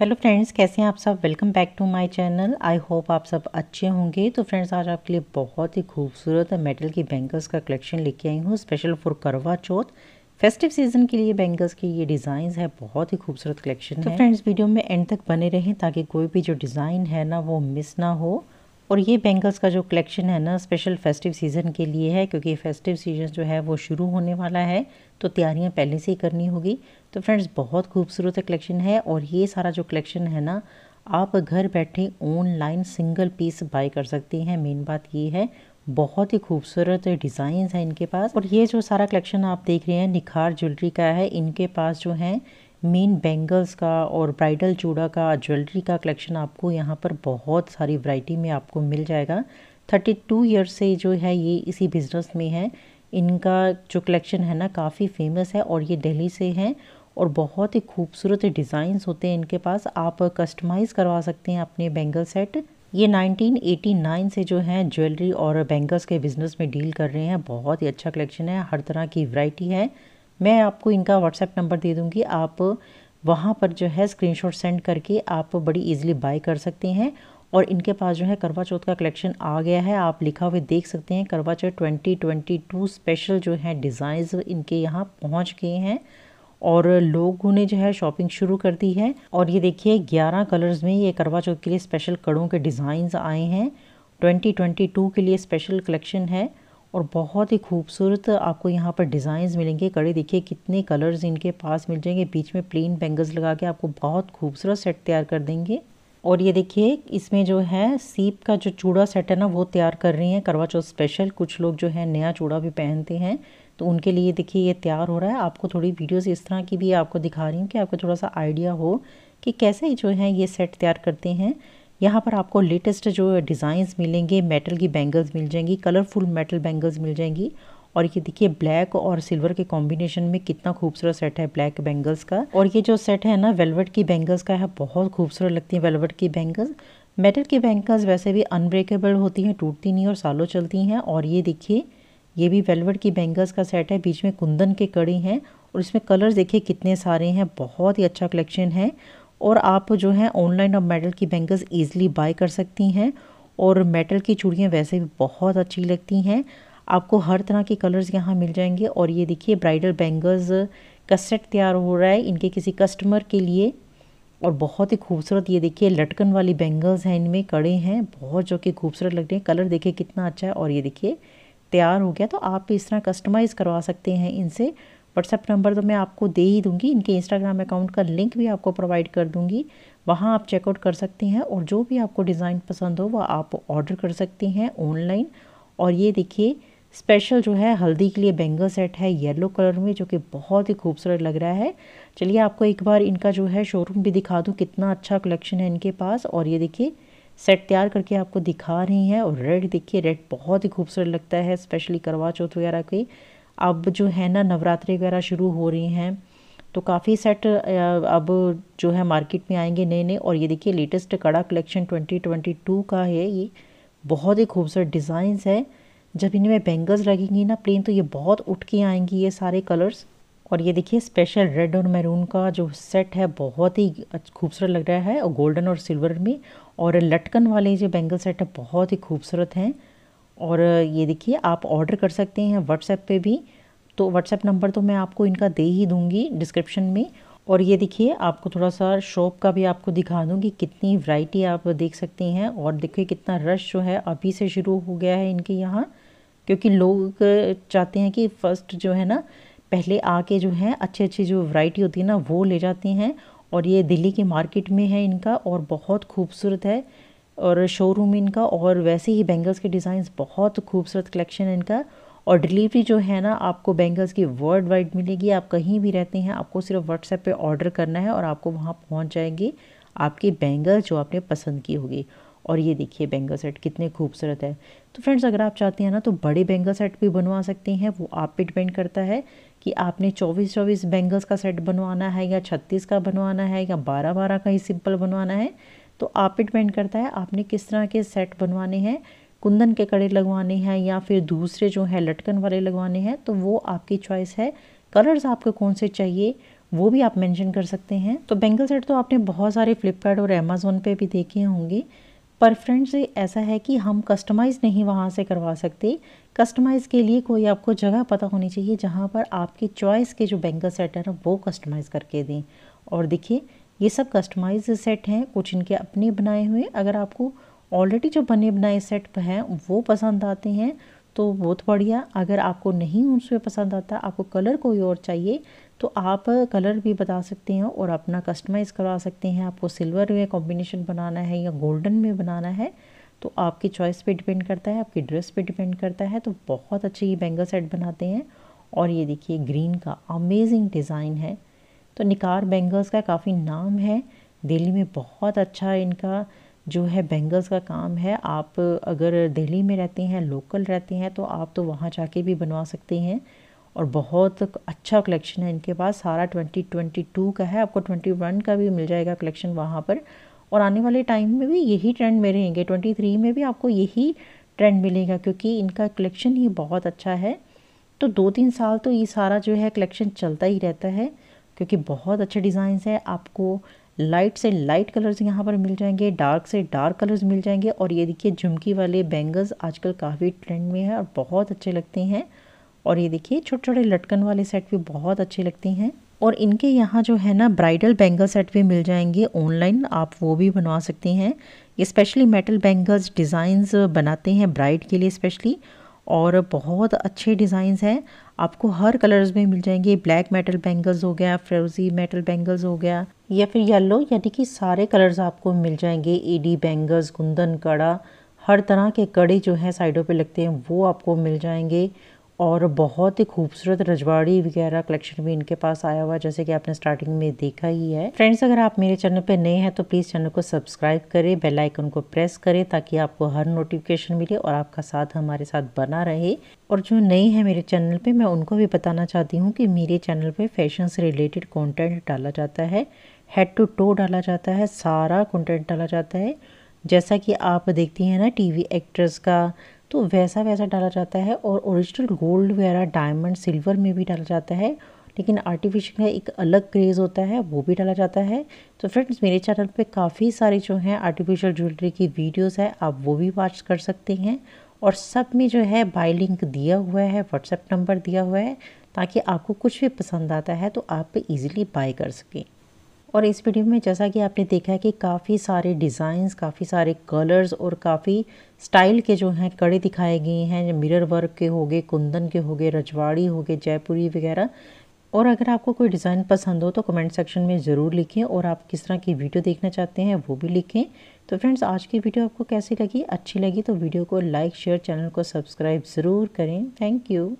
hello friends कैसे हैं आप सब welcome back to my channel I hope आप सब अच्छे होंगे तो फ्रेंड्स आज आपके लिए बहुत ही खूबसूरत मेटल की बैंगल्स का कलेक्शन लेके आई हूँ स्पेशल फॉर करवा चौथ फेस्टिव सीजन के लिए बैंगल्स की ये डिज़ाइन है बहुत ही खूबसूरत कलेक्शन है तो फ्रेंड्स वीडियो में एंड तक बने रहें ताकि कोई भी जो डिज़ाइन है ना वो मिस ना हो और ये बैंगल्स का जो कलेक्शन है ना स्पेशल फेस्टिव सीज़न के लिए है क्योंकि फेस्टिव सीज़न जो है वो शुरू होने वाला है तो तैयारियां पहले से ही करनी होगी तो फ्रेंड्स बहुत खूबसूरत कलेक्शन है और ये सारा जो कलेक्शन है ना आप घर बैठे ऑनलाइन सिंगल पीस बाय कर सकती हैं मेन बात ये है बहुत ही खूबसूरत डिजाइन हैं इनके पास और ये जो सारा कलेक्शन आप देख रहे हैं निखार ज्वेलरी का है इनके पास जो है मेन बैंगल्स का और ब्राइडल चूड़ा का ज्वेलरी का कलेक्शन आपको यहाँ पर बहुत सारी वैरायटी में आपको मिल जाएगा थर्टी टू ईयर्स से जो है ये इसी बिज़नेस में है इनका जो कलेक्शन है ना काफ़ी फेमस है और ये दिल्ली से हैं और बहुत ही खूबसूरत डिज़ाइंस होते हैं इनके पास आप कस्टमाइज़ करवा सकते हैं अपने बैंगल सेट ये 1989 से जो है ज्वेलरी और बैंगल्स के बिज़नेस में डील कर रहे हैं बहुत ही अच्छा कलेक्शन है हर तरह की वैरायटी है मैं आपको इनका व्हाट्सएप नंबर दे दूँगी आप वहाँ पर जो है स्क्रीनशॉट सेंड करके आप बड़ी ईजिली बाय कर सकते हैं और इनके पास जो है करवा चौथ का कलेक्शन आ गया है आप लिखा हुए देख सकते हैं Karva Chauth twenty twenty two special जो है डिज़ाइंस इनके यहाँ पहुँच गए हैं और लोगों ने जो है शॉपिंग शुरू कर दी है और ये देखिए ग्यारह कलर्स में ये करवा चौथ के लिए स्पेशल कड़ों के डिज़ाइंस आए हैं ट्वेंटी ट्वेंटी टू के लिए स्पेशल कलेक्शन है और बहुत ही खूबसूरत आपको यहाँ पर डिज़ाइंस मिलेंगे कड़े देखिए कितने कलर्स इनके पास मिल जाएंगे बीच में प्लेन बैंगल्स लगा के आपको बहुत खूबसूरत सेट तैयार कर देंगे और ये देखिए इसमें जो है सीप का जो चूड़ा सेट है ना वो तैयार कर रही हैं करवा चौथ स्पेशल कुछ लोग जो है नया चूड़ा भी पहनते हैं तो उनके लिए देखिए ये तैयार हो रहा है आपको थोड़ी वीडियोस इस तरह की भी आपको दिखा रही हूँ कि आपको थोड़ा सा आइडिया हो कि कैसे जो है ये सेट तैयार करते हैं यहाँ पर आपको लेटेस्ट जो डिज़ाइंस मिलेंगे मेटल की बैंगल्स मिल जाएंगी कलरफुल मेटल बैंगल्स मिल जाएंगी और ये देखिए ब्लैक और सिल्वर के कॉम्बिनेशन में कितना खूबसूरत सेट है ब्लैक बैंगल्स का और ये जो सेट है ना वेलवेट की बैंगल्स का है बहुत खूबसूरत लगती है वेलवेट की बैंगल्स मेटल की बैंगल्स वैसे भी अनब्रेकेबल होती हैं टूटती नहीं और सालों चलती हैं और ये देखिए ये भी वेलवेट की बैंगल्स का सेट है बीच में कुंदन के कड़ी हैं और इसमें कलर्स देखिए कितने सारे हैं बहुत ही अच्छा कलेक्शन है और आप जो है ऑनलाइन अब मेटल की बैंगल्स ईज़िली बाय कर सकती हैं और मेटल की चूड़ियाँ वैसे भी बहुत अच्छी लगती हैं आपको हर तरह के कलर्स यहाँ मिल जाएंगे और ये देखिए ब्राइडल बैंगल्स का सेट तैयार हो रहा है इनके किसी कस्टमर के लिए और बहुत ही खूबसूरत ये देखिए लटकन वाली बैंगल्स हैं इनमें कड़े हैं बहुत जो कि खूबसूरत लग रहे हैं कलर देखिए कितना अच्छा है और ये देखिए तैयार हो गया तो आप इस तरह कस्टमाइज़ करवा सकते हैं इनसे व्हाट्सएप नंबर तो मैं आपको दे ही दूंगी इनके इंस्टाग्राम अकाउंट का लिंक भी आपको प्रोवाइड कर दूंगी वहाँ आप चेकआउट कर सकती हैं और जो भी आपको डिज़ाइन पसंद हो वह आप ऑर्डर कर सकती हैं ऑनलाइन और ये देखिए स्पेशल जो है हल्दी के लिए बैंगल सेट है येलो कलर में जो कि बहुत ही खूबसूरत लग रहा है चलिए आपको एक बार इनका जो है शोरूम भी दिखा दूँ कितना अच्छा कलेक्शन है इनके पास और ये देखिए सेट तैयार करके आपको दिखा रही हैं और रेड देखिए रेड बहुत ही खूबसूरत लगता है स्पेशली करवा चौथ वगैरह के अब जो है ना नवरात्रि वगैरह शुरू हो रही हैं तो काफ़ी सेट अब जो है मार्केट में आएंगे नए नए और ये देखिए लेटेस्ट कड़ा कलेक्शन 2022 का है ये बहुत ही खूबसूरत डिज़ाइंस है जब इनमें बैंगल्स लगेंगी ना प्लेन तो ये बहुत उठ के आएंगी ये सारे कलर्स और ये देखिए स्पेशल रेड और मैरून का जो सेट है बहुत ही खूबसूरत लग रहा है और गोल्डन और सिल्वर में और लटकन वाले जो बैंगल सेट है बहुत ही खूबसूरत हैं और ये देखिए आप ऑर्डर कर सकते हैं व्हाट्सएप पे भी तो व्हाट्सएप नंबर तो मैं आपको इनका दे ही दूँगी डिस्क्रिप्शन में और ये देखिए आपको थोड़ा सा शॉप का भी आपको दिखा दूँ कि कितनी वैरायटी आप देख सकते हैं और देखिए कितना रश जो है अभी से शुरू हो गया है इनके यहाँ क्योंकि लोग चाहते हैं कि फ़र्स्ट जो है ना पहले आके जो है अच्छी अच्छी जो वैरायटी होती है ना वो ले जाते हैं और ये दिल्ली की मार्केट में है इनका और बहुत खूबसूरत है और शोरूम इनका और वैसे ही बैंगल्स के डिज़ाइंस बहुत खूबसूरत कलेक्शन है इनका और डिलीवरी जो है ना आपको बैंगल्स की वर्ल्ड वाइड मिलेगी आप कहीं भी रहते हैं आपको सिर्फ व्हाट्सएप पे ऑर्डर करना है और आपको वहाँ पहुँच जाएंगे आपके बैंगल जो आपने पसंद की होगी और ये देखिए बैंगल सेट कितने खूबसूरत है तो फ्रेंड्स अगर आप चाहते हैं ना तो बड़े बैंगल सेट भी बनवा सकते हैं वो आप पे डिपेंड करता है कि आपने चौबीस चौबीस बैंगल्स का सेट बनवाना है या छत्तीस का बनवाना है या बारह बारह का ही सिंपल बनवाना है तो आप पे डिपेंड करता है आपने किस तरह के सेट बनवाने हैं कुंदन के कड़े लगवाने हैं या फिर दूसरे जो हैं लटकन वाले लगवाने हैं तो वो आपकी चॉइस है कलर्स आपको कौन से चाहिए वो भी आप मेंशन कर सकते हैं तो बेंगल सेट तो आपने बहुत सारे फ्लिपकार्ट और अमेज़ोन पे भी देखे होंगे पर फ्रेंड्स ऐसा है कि हम कस्टमाइज़ नहीं वहाँ से करवा सकते कस्टमाइज़ के लिए कोई आपको जगह पता होनी चाहिए जहाँ पर आपकी चॉइस के जो बेंगल सेट हैं ना वो कस्टमाइज़ करके दें और देखिए ये सब कस्टमाइज सेट हैं कुछ इनके अपने बनाए हुए अगर आपको ऑलरेडी जो बने बनाए सेट हैं वो पसंद आते हैं तो बहुत बढ़िया अगर आपको नहीं उनसे पसंद आता आपको कलर कोई और चाहिए तो आप कलर भी बता सकते हैं और अपना कस्टमाइज़ करवा सकते हैं आपको सिल्वर में कॉम्बिनेशन बनाना है या गोल्डन में बनाना है तो आपकी चॉइस पे डिपेंड करता है आपकी ड्रेस पे डिपेंड करता है तो बहुत अच्छे ये बैंगल सेट बनाते हैं और ये देखिए ग्रीन का अमेजिंग डिज़ाइन है तो निकार बैंगल्स का काफ़ी नाम है दिल्ली में बहुत अच्छा इनका जो है बैंगल्स का काम है आप अगर दिल्ली में रहते हैं लोकल रहते हैं तो आप तो वहाँ जाके भी बनवा सकते हैं और बहुत अच्छा कलेक्शन है इनके पास सारा 2022 का है आपको 21 का भी मिल जाएगा कलेक्शन वहाँ पर और आने वाले टाइम में भी यही ट्रेंड में रहेंगे 23 में भी आपको यही ट्रेंड मिलेगा क्योंकि इनका कलेक्शन ही बहुत अच्छा है तो दो तीन साल तो ये सारा जो है कलेक्शन चलता ही रहता है क्योंकि बहुत अच्छे डिज़ाइंस हैं आपको लाइट से लाइट कलर्स यहाँ पर मिल जाएंगे डार्क से डार्क कलर्स मिल जाएंगे और ये देखिए झुमकी वाले बैंगल्स आजकल काफ़ी ट्रेंड में है और बहुत अच्छे लगते हैं और ये देखिए छोटे छोटे लटकन वाले सेट भी बहुत अच्छे लगते हैं और इनके यहाँ जो है ना ब्राइडल बैंगल सेट भी मिल जाएंगे ऑनलाइन आप वो भी बनवा सकते हैं ये स्पेशली मेटल बैंगल्स डिज़ाइंस बनाते हैं ब्राइड के लिए स्पेशली और बहुत अच्छे डिज़ाइंस हैं आपको हर कलर्स में मिल जाएंगे ब्लैक मेटल बैंगल्स हो गया फ्रोजी मेटल बैंगल्स हो गया या फिर येलो यानी कि सारे कलर्स आपको मिल जाएंगे एडी बैंगल्स कुंदन कड़ा हर तरह के कड़े जो हैं साइडों पे लगते हैं वो आपको मिल जाएंगे और बहुत ही खूबसूरत रजवाड़ी वगैरह कलेक्शन भी इनके पास आया हुआ जैसे कि आपने स्टार्टिंग में देखा ही है फ्रेंड्स अगर आप मेरे चैनल पे नए हैं तो प्लीज़ चैनल को सब्सक्राइब करें बेल आइकन को प्रेस करें ताकि आपको हर नोटिफिकेशन मिले और आपका साथ हमारे साथ बना रहे और जो नए हैं मेरे चैनल पर मैं उनको भी बताना चाहती हूँ कि मेरे चैनल पर फैशन से रिलेटेड कॉन्टेंट डाला जाता है हेड टू टो डाला जाता है सारा कॉन्टेंट डाला जाता है जैसा कि आप देखती हैं ना टी एक्ट्रेस का तो वैसा वैसा डाला जाता है और ओरिजिनल गोल्ड वगैरह डायमंड सिल्वर में भी डाला जाता है लेकिन आर्टिफिशियल का एक अलग क्रेज़ होता है वो भी डाला जाता है तो फ्रेंड्स मेरे चैनल पे काफ़ी सारे जो हैं आर्टिफिशियल ज्वेलरी की वीडियोस है आप वो भी वॉच कर सकते हैं और सब में जो है बाई लिंक दिया हुआ है व्हाट्सएप नंबर दिया हुआ है ताकि आपको कुछ भी पसंद आता है तो आप इजीली बाय कर सकें और इस वीडियो में जैसा कि आपने देखा है कि काफ़ी सारे डिज़ाइंस काफ़ी सारे कलर्स और काफ़ी स्टाइल के जो हैं कड़े दिखाए गए हैं मिरर वर्क के हो गए कुंदन के हो गए रजवाड़ी हो गए जयपुरी वगैरह और अगर आपको कोई डिज़ाइन पसंद हो तो कमेंट सेक्शन में ज़रूर लिखें और आप किस तरह की वीडियो देखना चाहते हैं वो भी लिखें तो फ्रेंड्स आज की वीडियो आपको कैसी लगी अच्छी लगी तो वीडियो को लाइक शेयर चैनल को सब्सक्राइब ज़रूर करें थैंक यू